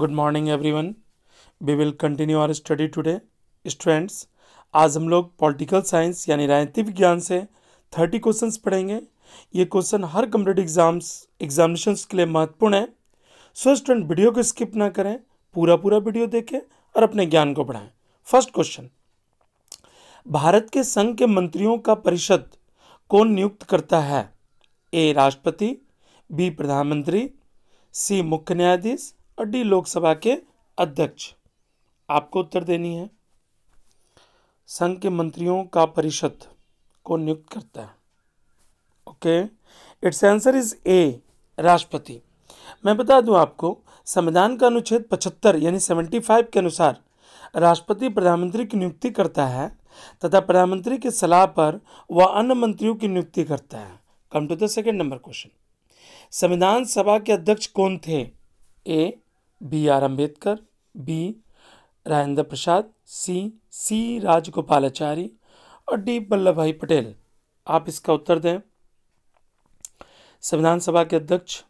Good morning everyone we will continue our study today students आज हम लोग political science यानी राजनीति विज्ञान से थर्टी क्वेश्चंस पढ़ेंगे ये क्वेश्चन हर कम्पिटेटिव एग्जाम्स एग्जामिनेशन के लिए महत्वपूर्ण है सो so, स्टूडेंट वीडियो को स्किप ना करें पूरा पूरा वीडियो देखें और अपने ज्ञान को बढ़ाएं फर्स्ट क्वेश्चन भारत के संघ के मंत्रियों का परिषद कौन नियुक्त करता है ए राष्ट्रपति बी प्रधानमंत्री सी मुख्य न्यायाधीश अड्डी लोकसभा के अध्यक्ष आपको उत्तर देनी है संघ के मंत्रियों का परिषद को नियुक्त करता है okay it's answer is A राष्ट्रपति मैं बता दूं आपको संविधान का अनुच्छेद 75 यानी 75 के अनुसार राष्ट्रपति प्रधानमंत्री की नियुक्ति करता है तथा प्रधानमंत्री की सलाह पर वह अन्य मंत्रियों की नियुक्ति करता है come to the second number question संविधान सभा के अध्यक्ष कौन थे A B R Ambedkar B Rajendra Prasad C C Rajagopalachari और डी वल्लभ भाई पटेल आप इसका उत्तर दें संविधान सभा के अध्यक्ष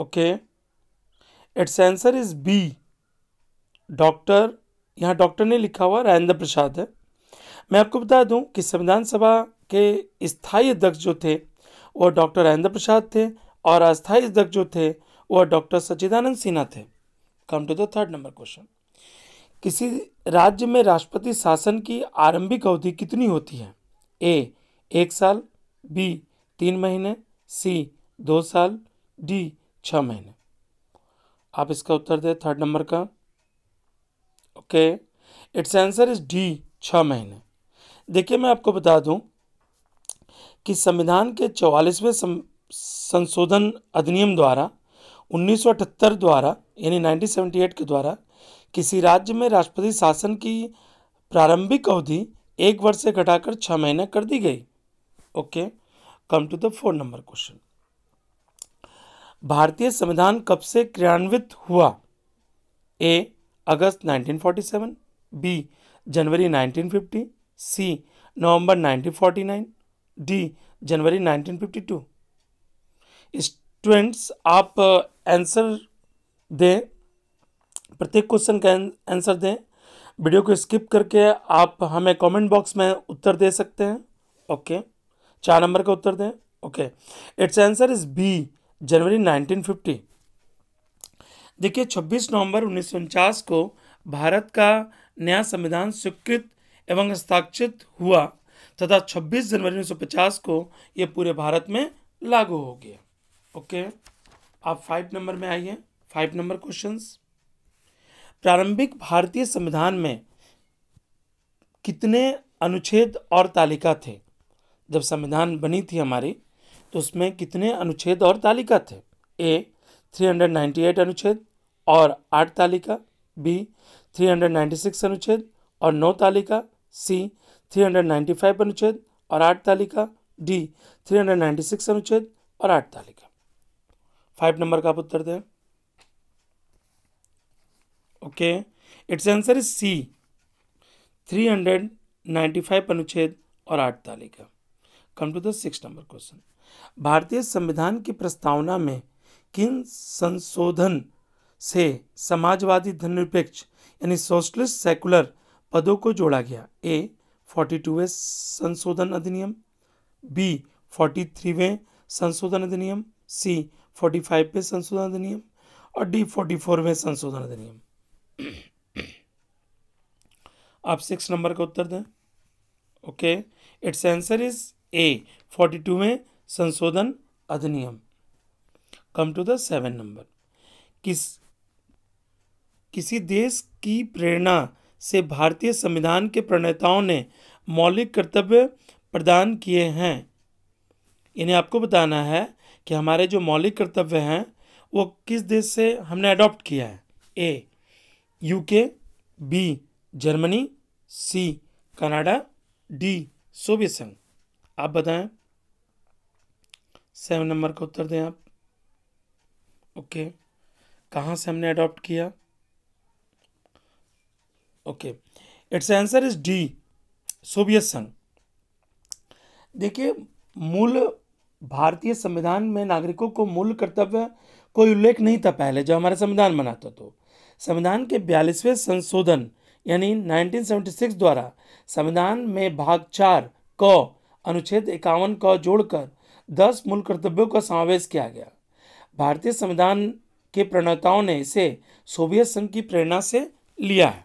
okay it's answer is B doctor यहाँ डॉक्टर ने लिखा हुआ राजेंद्र प्रसाद है मैं आपको बता दूं कि संविधान सभा के स्थायी अध्यक्ष जो थे वो डॉक्टर राजेंद्र प्रसाद थे और अस्थायी अध्यक्ष जो थे वह डॉक्टर सच्चिदानंद सिन्हा थे come to the third number question किसी राज्य में राष्ट्रपति शासन की आरंभिक अवधि कितनी होती है ए एक साल बी तीन महीने सी दो साल डी छ महीने आप इसका उत्तर दें थर्ड नंबर का okay it's answer is D छ महीने देखिए मैं आपको बता दूं कि संविधान के चौवालीसवें संशोधन अधिनियम द्वारा 1978 द्वारा यानी 1978 के द्वारा किसी राज्य में राष्ट्रपति शासन की प्रारंभिक अवधि एक वर्ष से घटाकर छः महीने कर दी गई okay come to the four number question भारतीय संविधान कब से क्रियान्वित हुआ ए अगस्त 1947 बी जनवरी 1950 सी नवंबर 1949 डी जनवरी 1952 इस स्टूडेंट्स आप आंसर uh, दें प्रत्येक क्वेश्चन का आंसर दें वीडियो को स्किप करके आप हमें कमेंट बॉक्स में उत्तर दे सकते हैं ओके चार नंबर का उत्तर दें okay it's answer is B जनवरी 1950 देखिए 26 नवंबर उन्नीस को भारत का नया संविधान स्वीकृत एवं हस्ताक्षरित हुआ तथा 26 जनवरी 1950 को ये पूरे भारत में लागू हो गया ओके आप फाइव नंबर में आइए फाइव नंबर क्वेश्चंस प्रारंभिक भारतीय संविधान में कितने अनुच्छेद और तालिका थे जब संविधान बनी थी हमारी तो उसमें कितने अनुच्छेद और तालिका थे ए 398 अनुच्छेद और आठ तालिका बी 396 अनुच्छेद और नौ तालिका सी 395 अनुच्छेद और आठ तालिका डी 396 अनुच्छेद और आठ तालिका फाइव नंबर का आप उत्तर दें okay it's answer is C three hundred ninety five अनुच्छेद और आठ तालिका come to the six number question भारतीय संविधान की प्रस्तावना में किन संशोधन से समाजवादी धननिरपेक्ष यानी सोशलिस्ट सेकुलर पदों को जोड़ा गया ए फोर्टी टूवें संशोधन अधिनियम बी फोर्टी थ्रीवें संशोधन अधिनियम सी फोर्टी फाइव पे संशोधन अधिनियम और डी फोर्टी फोर में संशोधन अधिनियम आप सिक्स नंबर का उत्तर दें okay it's answer is A forty two में संशोधन अधिनियम come to the seven number किस किसी देश की प्रेरणा से भारतीय संविधान के प्रणेताओं ने मौलिक कर्तव्य प्रदान किए हैं इन्हें आपको बताना है कि हमारे जो मौलिक कर्तव्य हैं वो किस देश से हमने अडॉप्ट किया है A UK B Germany C Canada D सोवियत संघ आप बताएं सेवन नंबर का उत्तर दें आप ओके कहाँ से हमने अडॉप्ट किया okay it's answer is D सोवियत संघ देखिए मूल भारतीय संविधान में नागरिकों को मूल कर्तव्य कोई उल्लेख नहीं था पहले जब हमारा संविधान बनाता तो संविधान के बयालीसवें संशोधन यानी 1976 द्वारा संविधान में भाग चार क अनुच्छेद इक्यावन क जोड़कर दस मूल कर्तव्यों का समावेश किया गया भारतीय संविधान के प्रणेताओं ने इसे सोवियत संघ की प्रेरणा से लिया है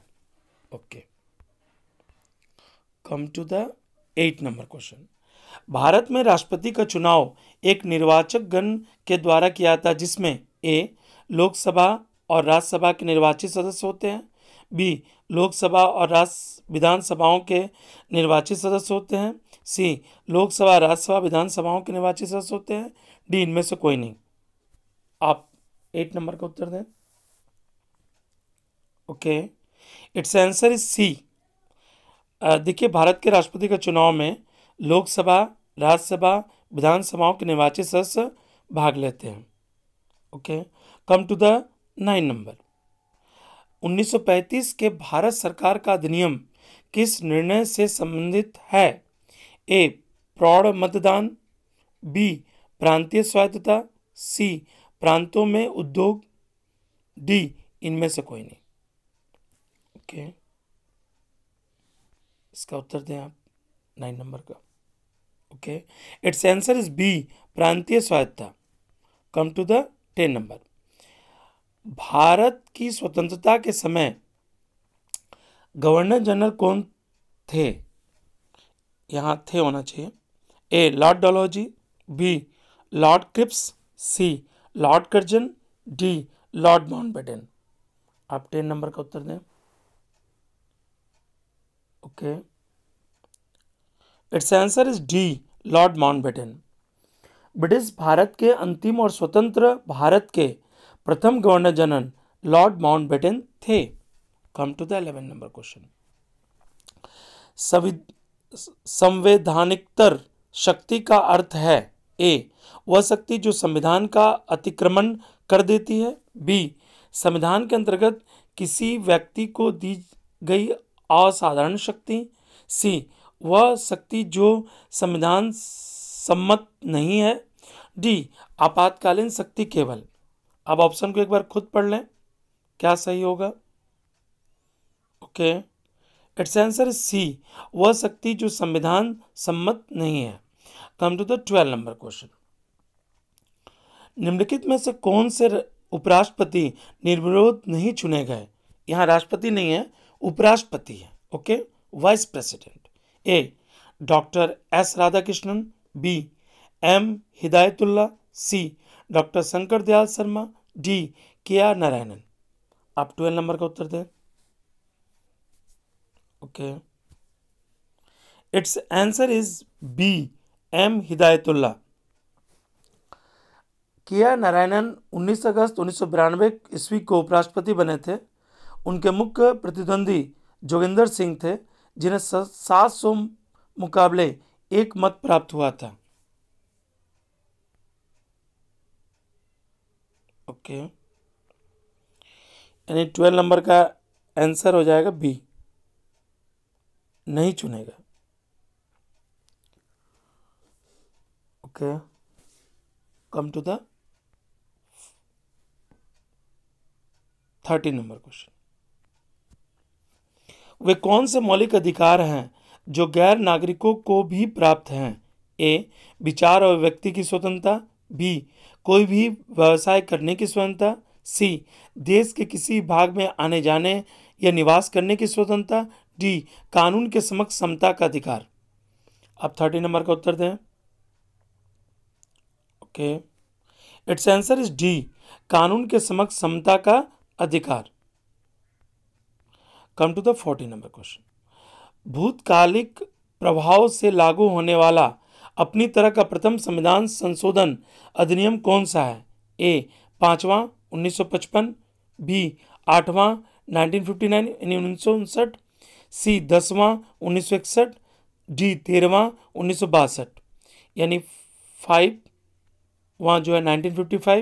okay come to the eight number question Bharat में राष्ट्रपति का चुनाव एक निर्वाचक गण के द्वारा किया जाता है जिसमें ए लोकसभा और राज्यसभा के निर्वाचित सदस्य होते हैं बी लोकसभा और राज्य विधानसभाओं के निर्वाचित सदस्य होते हैं सी लोकसभा राज्यसभा विधानसभाओं के निर्वाचित सदस्य होते हैं डी इनमें से कोई नहीं आप एट नंबर का उत्तर दें okay it's answer is C देखिए भारत के राष्ट्रपति के चुनाव में लोकसभा राज्यसभा विधानसभाओं के निर्वाचित सदस्य भाग लेते हैं okay come to the nine number 1935 के भारत सरकार का अधिनियम किस निर्णय से संबंधित है ए प्रौढ़ मतदान बी प्रांतीय स्वायत्तता सी प्रांतों में उद्योग डी इनमें से कोई नहीं ओके okay. इसका उत्तर दें आप नाइन नंबर का okay it's answer is B प्रांतीय स्वायत्ता come to the ten number Bharat की स्वतंत्रता के समय गवर्नर जनरल कौन थे यहाँ थे होना चाहिए A lord Dalhousie B lord Cripps C lord Curzon D lord Mountbatten आप टेन नंबर का उत्तर दें okay it's answer is D lord Mountbatten British Bharat के अंतिम और स्वतंत्र भारत के प्रथम गवर्नर जनरल लॉर्ड माउंटबेटन थे come to the number question संवैधानिकतर शक्ति का अर्थ है ए वह शक्ति जो संविधान का अतिक्रमण कर देती है बी संविधान के अंतर्गत किसी व्यक्ति को दी गई असाधारण शक्ति सी वह शक्ति जो संविधान सम्मत नहीं है डी आपातकालीन शक्ति केवल अब ऑप्शन को एक बार खुद पढ़ लें क्या सही होगा ओके इट्स आंसर सी वह शक्ति जो संविधान सम्मत नहीं है come to the twelve number question निम्नलिखित में से कौन से उपराष्ट्रपति निर्विरोध नहीं चुने गए यहाँ राष्ट्रपति नहीं है उपराष्ट्रपति है okay vice president A doctor S Radhakrishnan B M Hidayatullah C doctor Shankar Dayal Sharma D K R Narayanan आप ट्वेल्व नंबर का उत्तर दें okay it's answer is B M Hidayatullah K R Narayanan उन्नीस अगस्त उन्नीस सौ ईस्वी को उपराष्ट्रपति बने थे उनके मुख्य प्रतिद्वंदी जोगिंदर सिंह थे जिन्हें सात सौ मुकाबले एक मत प्राप्त हुआ था ओके यानी ट्वेल्व नंबर का आंसर हो जाएगा बी नहीं चुनेगा okay come to the thirty number question वे कौन से मौलिक अधिकार हैं जो गैर नागरिकों को भी प्राप्त हैं ए विचार और व्यक्ति की स्वतंत्रता बी कोई भी व्यवसाय करने की स्वतंत्रता सी देश के किसी भाग में आने जाने या निवास करने की स्वतंत्रता डी कानून के समक्ष समता का अधिकार आप थर्टी नंबर का उत्तर दें okay it's answer is D कानून के समक्ष समता का अधिकार come to the forty number question भूतकालिक प्रभाव से लागू होने वाला अपनी तरह का प्रथम संविधान संशोधन अधिनियम कौन सा है ए पाँचवा 1955 बी आठवा 1959 यानी उन्नीस सी दसवां उन्नीस डी तेरहवा उन्नीस यानी फाइव वहाँ जो है 1955,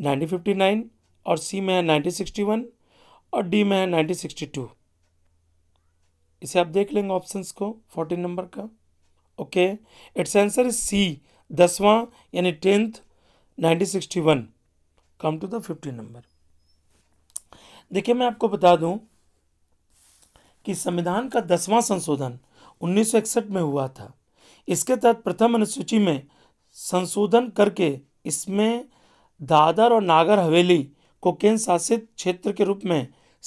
1959 और सी में है 1961, और डी में है नाइनटीन सिक्सटी टू इसे आप देख लेंगे ऑप्शंस को फोर्टीन नंबर का okay it's answer is C दसवां यानी tenth nineteen sixty one come to the fifteen number देखिए मैं आपको बता दूं कि संविधान का दसवां संशोधन 1961 में हुआ था इसके तहत प्रथम अनुसूची में संशोधन करके इसमें दादर और नागर हवेली को केंद्र शासित क्षेत्र के रूप में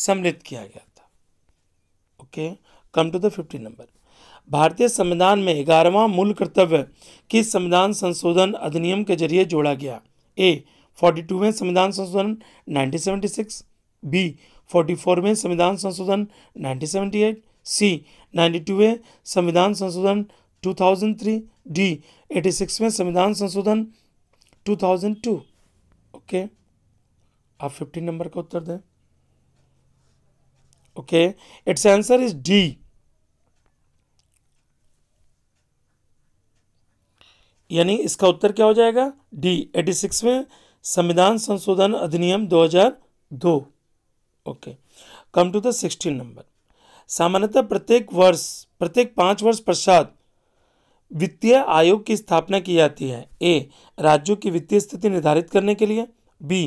सम्मिलित किया गया था okay come to the fifty number भारतीय संविधान में ग्यारहवां मूल कर्तव्य किस संविधान संशोधन अधिनियम के जरिए जोड़ा गया ए फोर्टी टूवें संविधान संशोधन सिक्स बी फोर्टी फोरवें संविधान संशोधन एट सी नाइन्टी टूवें संविधान संशोधन 2003 डी एटी सिक्सवें संविधान संशोधन 2002 ओके आप फिफ्टीन नंबर का उत्तर दें okay its answer is d यानी इसका उत्तर क्या हो जाएगा डी एटी सिक्स में संविधान संशोधन अधिनियम 2002 okay come to the sixteen number सामान्यतः प्रत्येक वर्ष प्रत्येक पांच वर्ष पश्चात वित्तीय आयोग की स्थापना की जाती है ए राज्यों की वित्तीय स्थिति निर्धारित करने के लिए बी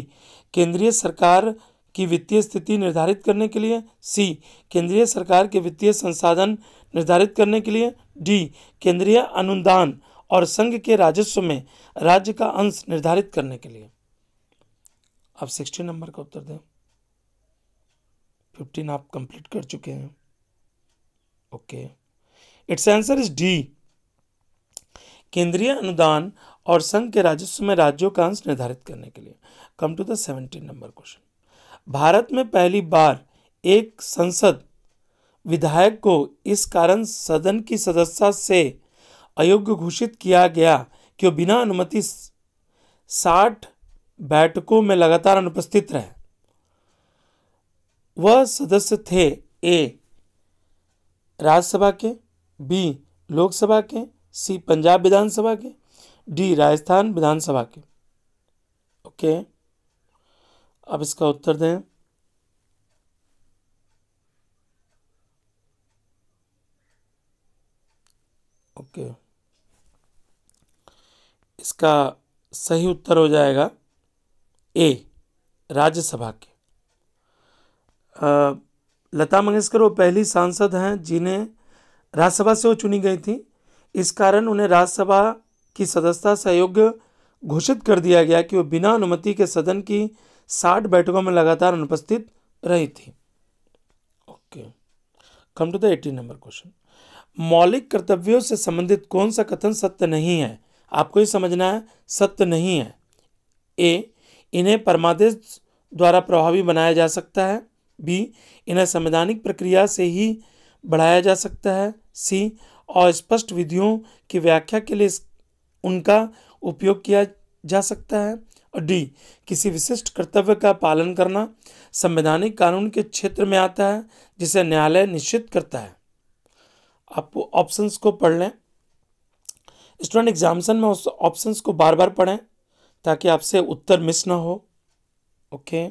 केंद्रीय सरकार की वित्तीय स्थिति निर्धारित करने के लिए सी केंद्रीय सरकार के वित्तीय संसाधन निर्धारित करने के लिए डी केंद्रीय अनुदान और संघ के राजस्व में राज्य का अंश निर्धारित करने के लिए आप सिक्सटी नंबर का उत्तर दें फिफ्टीन आप कंप्लीट कर चुके हैं okay it's answer is D केंद्रीय अनुदान और संघ के राजस्व में राज्यों का अंश निर्धारित करने के लिए come to the seventeen number question Bharat में पहली बार एक संसद विधायक को इस कारण सदन की सदस्यता से अयोग्य घोषित किया गया कि बिना अनुमति साठ बैठकों में लगातार अनुपस्थित रहे वह सदस्य थे ए राज्यसभा के बी लोकसभा के सी पंजाब विधानसभा के डी राजस्थान विधानसभा के ओके okay. अब इसका उत्तर दें ओके इसका सही उत्तर हो जाएगा ए राज्यसभा के आ, लता मंगेशकर वो पहली सांसद हैं जिन्हें राज्यसभा से वो चुनी गई थी इस कारण उन्हें राज्यसभा की सदस्यता से अयोग्य घोषित कर दिया गया कि वो बिना अनुमति के सदन की साठ बैठकों में लगातार अनुपस्थित रही थी okay come to the eighteen number question मौलिक कर्तव्यों से संबंधित कौन सा कथन सत्य नहीं है आपको ये समझना है सत्य नहीं है ए इन्हें परमादेश द्वारा प्रभावी बनाया जा सकता है बी इन्हें संवैधानिक प्रक्रिया से ही बढ़ाया जा सकता है सी और स्पष्ट विधियों की व्याख्या के लिए उनका उपयोग किया जा सकता है डी किसी विशिष्ट कर्तव्य का पालन करना संवैधानिक कानून के क्षेत्र में आता है जिसे न्यायालय निश्चित करता है आप ऑप्शंस को पढ़ लें स्टूडेंट एग्जामिशन में उस ऑप्शंस को बार बार पढ़ें ताकि आपसे उत्तर मिस ना हो okay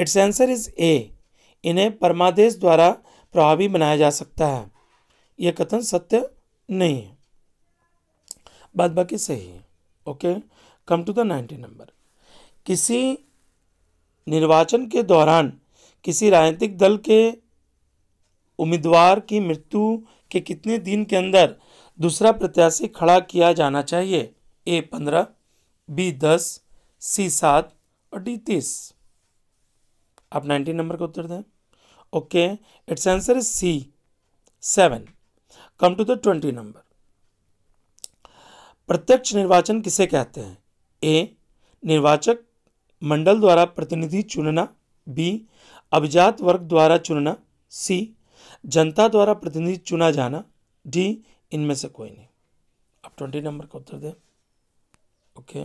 it's answer is A इन्हें परमादेश द्वारा प्रभावी बनाया जा सकता है यह कथन सत्य नहीं है बाद बाकी सही है okay come to the ninety number किसी निर्वाचन के दौरान किसी राजनीतिक दल के उम्मीदवार की मृत्यु के कितने दिन के अंदर दूसरा प्रत्याशी खड़ा किया जाना चाहिए ए पंद्रह बी दस सी सात और डी तीस आप नाइनटीन नंबर का उत्तर दें okay it's answer is C seven come to the twenty number प्रत्यक्ष निर्वाचन किसे कहते हैं ए निर्वाचक मंडल द्वारा प्रतिनिधि चुनना बी अभिजात वर्ग द्वारा चुनना सी जनता द्वारा प्रतिनिधि चुना जाना डी इनमें से कोई नहीं अब ट्वेंटी नंबर का उत्तर दें okay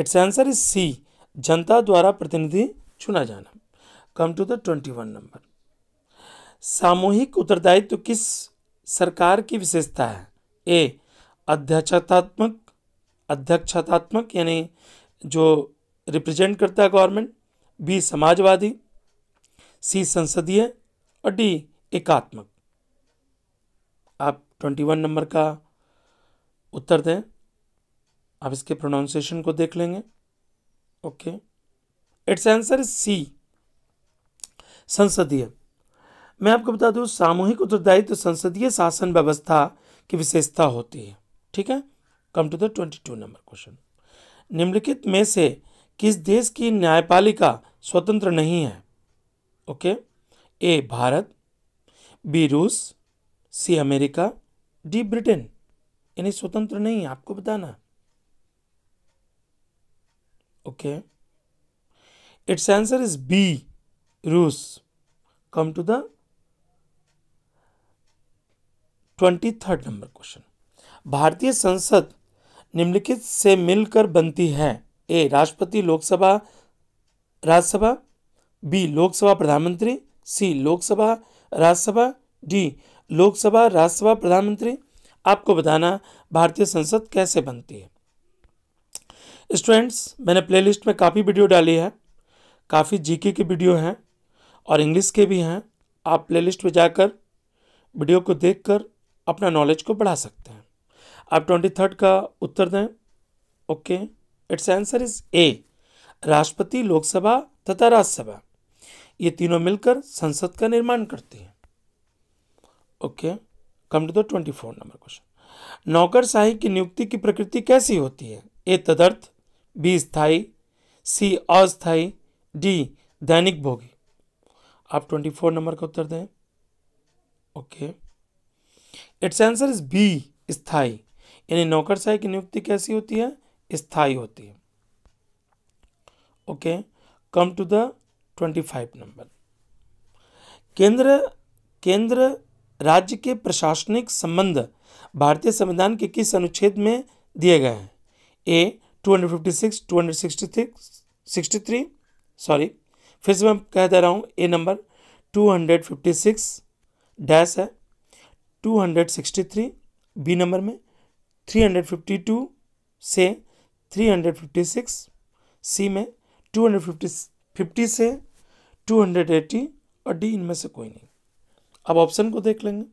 it's answer is C जनता द्वारा प्रतिनिधि चुना जाना come to the twenty one number सामूहिक उत्तरदायित्व तो किस सरकार की विशेषता है ए अध्यक्षतात्मक अध्यक्षतात्मक यानी जो रिप्रेजेंट करता है गवर्नमेंट बी समाजवादी सी संसदीय और डी एकात्मक आप ट्वेंटी वन नंबर का उत्तर दें आप इसके प्रोनाउंसिएशन को देख लेंगे ओके इट्स आंसर सी संसदीय मैं आपको बता दूं सामूहिक उत्तरदायित्व तो संसदीय शासन व्यवस्था की विशेषता होती है ठीक है come to the twenty two number question निम्नलिखित में से किस देश की न्यायपालिका स्वतंत्र नहीं है ओके ए भारत बी रूस सी अमेरिका डी ब्रिटेन यानी स्वतंत्र नहीं है आपको बताना okay it's answer is B रूस to the twenty third number question भारतीय संसद निम्नलिखित से मिलकर बनती है ए राष्ट्रपति लोकसभा राज्यसभा बी लोकसभा प्रधानमंत्री सी लोकसभा राज्यसभा डी लोकसभा राज्यसभा प्रधानमंत्री आपको बताना भारतीय संसद कैसे बनती है स्टूडेंट्स मैंने प्लेलिस्ट में काफ़ी वीडियो डाली है काफ़ी जीके के वीडियो हैं और इंग्लिश के भी हैं आप प्लेलिस्ट में जाकर वीडियो को देखकर अपना नॉलेज को बढ़ा सकते हैं आप ट्वेंटी थर्ड का उत्तर दें okay it's answer is A राष्ट्रपति लोकसभा तथा राज्यसभा ये तीनों मिलकर संसद का निर्माण करती हैं okay come to the twenty four number question नौकरशाही की नियुक्ति की प्रकृति कैसी होती है ए तदर्थ बी स्थाई सी अस्थाई डी दैनिक भोगी आप ट्वेंटी फोर नंबर का उत्तर दें okay it's answer is B स्थाई यानी नौकरशाही की नियुक्ति कैसी होती है स्थाई होती है okay come to the twenty five number केंद्र केंद्र राज्य के प्रशासनिक संबंध भारतीय संविधान के किस अनुच्छेद में दिए गए हैं ए 256, 263, 63 सॉरी फिर से मैं कह दे रहा हूँ ए नंबर 256 डैश है 263 बी नंबर में 352 से 356 सी में 250 से 280 और डी इनमें से कोई नहीं अब ऑप्शन को देख लेंगे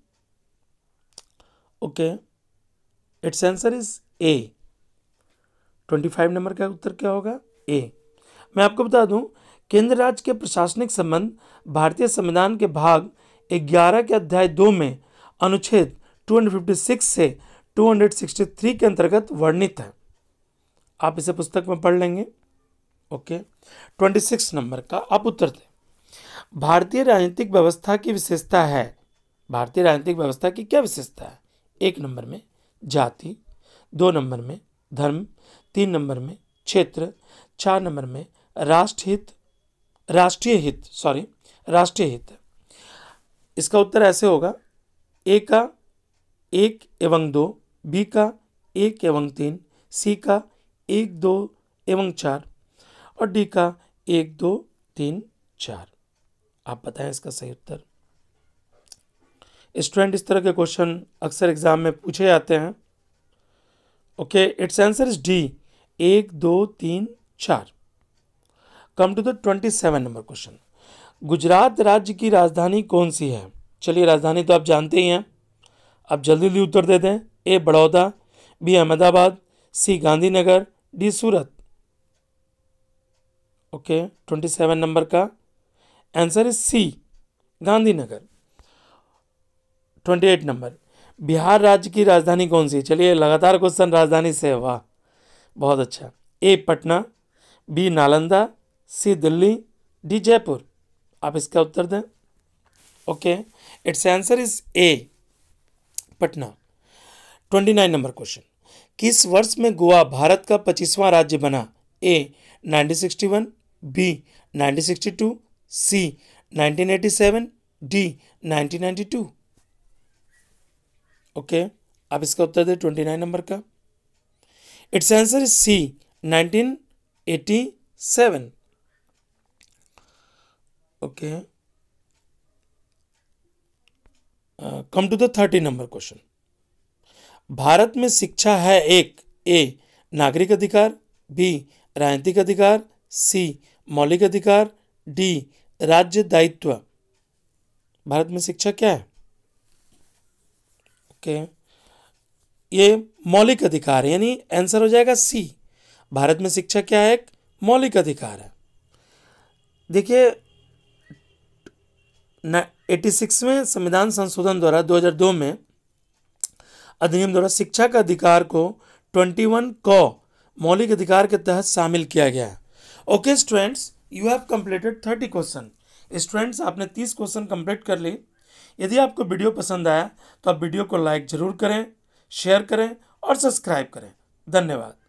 okay it's answer is A 25 number का उत्तर क्या होगा ए मैं आपको बता दूं केंद्र राज्य के प्रशासनिक संबंध भारतीय संविधान के भाग 11 के अध्याय दो में अनुच्छेद 256 से 263 के अंतर्गत वर्णित है आप इसे पुस्तक में पढ़ लेंगे ओके ट्वेंटी सिक्स नंबर का आप उत्तर दें भारतीय राजनीतिक व्यवस्था की विशेषता है भारतीय राजनीतिक व्यवस्था की क्या विशेषता है एक नंबर में जाति दो नंबर में धर्म तीन नंबर में क्षेत्र चार नंबर में राष्ट्रहित राष्ट्रीय हित सॉरी राष्ट्रीय हित इसका उत्तर ऐसे होगा ए का एक एवं दो बी का एक एवं तीन सी का एक दो एवं चार और डी का एक दो तीन चार आप बताएं इसका सही उत्तर स्टूडेंट इस तरह के क्वेश्चन अक्सर एग्जाम में पूछे जाते हैं okay it's answer is D एक दो तीन चार come to the twenty seven number question Gujarat राज्य की राजधानी कौन सी है चलिए राजधानी तो आप जानते ही हैं आप जल्दी जल्दी उत्तर दे दें A Baroda B Ahmedabad C Gandhinagar D Surat okay twenty seven number का answer is C Gandhinagar twenty eight number Bihar राज्य की राजधानी कौन सी चलिए लगातार क्वेश्चन राजधानी से वाह बहुत अच्छा A Patna B Nalanda C Delhi D Jaipur आप इसका उत्तर दें okay it's answer is A Patna twenty nine number question किस वर्ष में गोवा भारत का पच्चीसवां राज्य बना A 1961 B 1962 C 1987 D 1992 okay okay, आप इसका उत्तर दें 29 नंबर का it's answer is C 1987 okay come to the thirty number question Bharat में शिक्षा है एक ए नागरिक अधिकार बी राजनीतिक अधिकार सी मौलिक अधिकार डी राज्य दायित्व भारत में शिक्षा क्या है ओके okay. ये मौलिक अधिकार यानी आंसर हो जाएगा सी भारत में शिक्षा क्या है एक मौलिक अधिकार है देखिए एटी सिक्स में संविधान संशोधन द्वारा 2002 में अधिनियम द्वारा शिक्षा का अधिकार को 21 क मौलिक अधिकार के तहत शामिल किया गया है okay students you have completed 30 question students आपने 30 क्वेश्चन कम्प्लीट कर ली यदि आपको वीडियो पसंद आया तो आप वीडियो को लाइक ज़रूर करें शेयर करें और सब्सक्राइब करें धन्यवाद